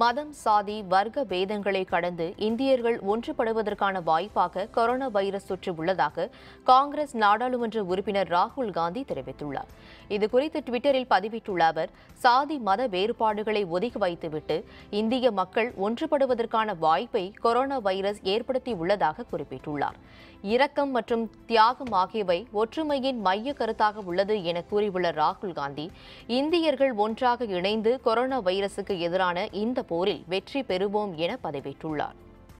மதம் சாதி வர்க்க பேதங்களை கடந்து இந்தியர்கள் ஒன்றுபடுவதற்கான வாய்ப்பாக கொரோனா வைரஸ் தொற்று உள்ளதாக காங்கிரஸ் நாடாளுமன்ற உறுப்பினர் ராகுல் காந்தி தெரிவித்துள்ளார் இதுகுறித்து டுவிட்டரில் பதிவிட்டுள்ள அவர் சாதி மத வேறுபாடுகளை ஒதுக்கி வைத்துவிட்டு இந்திய மக்கள் ஒன்றுபடுவதற்கான வாய்ப்பை கொரோனா வைரஸ் ஏற்படுத்தி உள்ளதாக குறிப்பிட்டுள்ளார் இரக்கம் மற்றும் தியாகம் ஆகியவை ஒற்றுமையின் மைய கருத்தாக உள்ளது என கூறியுள்ள ராகுல் காந்தி இந்தியர்கள் ஒன்றாக இணைந்து கொரோனா வைரசுக்கு எதிரான இந்த போரில் வெற்றி பெறுவோம் என பதவிட்டுள்ளார்